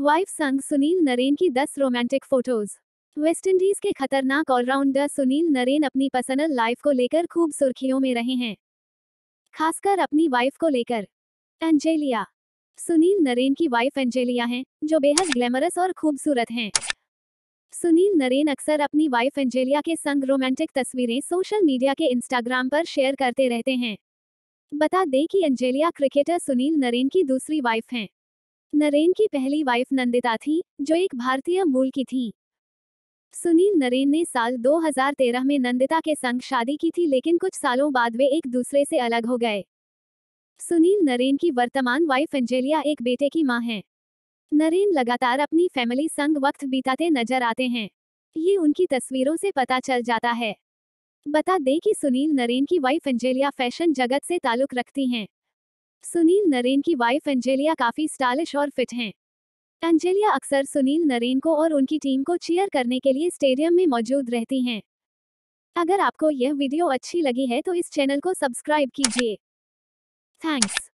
wife संग सुनील नरेन की 10 romantic photos West Indies के खतरनाक ऑलराउंडर सुनील नरेन अपनी पर्सनल लाइफ को लेकर खूब सुर्खियों में रहे हैं खासकर अपनी वाइफ को लेकर एंजेलिया सुनील नरेन की वाइफ एंजेलिया हैं जो बेहद ग्लैमरस और खूबसूरत हैं सुनील नरेन अक्सर अपनी वाइफ एंजेलिया के संग रोमांटिक तस्वीरें सोशल मीडिया के इंस्टाग्राम पर शेयर करते रहते हैं बता दें कि एंजेलिया क्रिकेटर सुनील नरेन की दूसरी वाइफ हैं नरेन की पहली वाइफ नंदिता थी जो एक भारतीय मूल की थी सुनील नरेन ने साल 2013 में नंदिता के संग शादी की थी लेकिन कुछ सालों बाद वे एक दूसरे से अलग हो गए सुनील नरेन की वर्तमान वाइफ एंजेलिया एक बेटे की मां हैं नरेन लगातार अपनी फैमिली संग वक्त बिताते नजर आते हैं ये उनकी तस्वीरों से पता चल जाता है बता दें कि सुनील नरेन की वाइफ एंजेलिया फैशन जगत से ताल्लुक रखती हैं सुनील नरेन की वाइफ एंजेलिया काफी स्टाइलिश और फिट हैं एंजेलिया अक्सर सुनील नरेन को और उनकी टीम को चीयर करने के लिए स्टेडियम में मौजूद रहती हैं अगर आपको यह वीडियो अच्छी लगी है तो इस चैनल को सब्सक्राइब कीजिए थैंक्स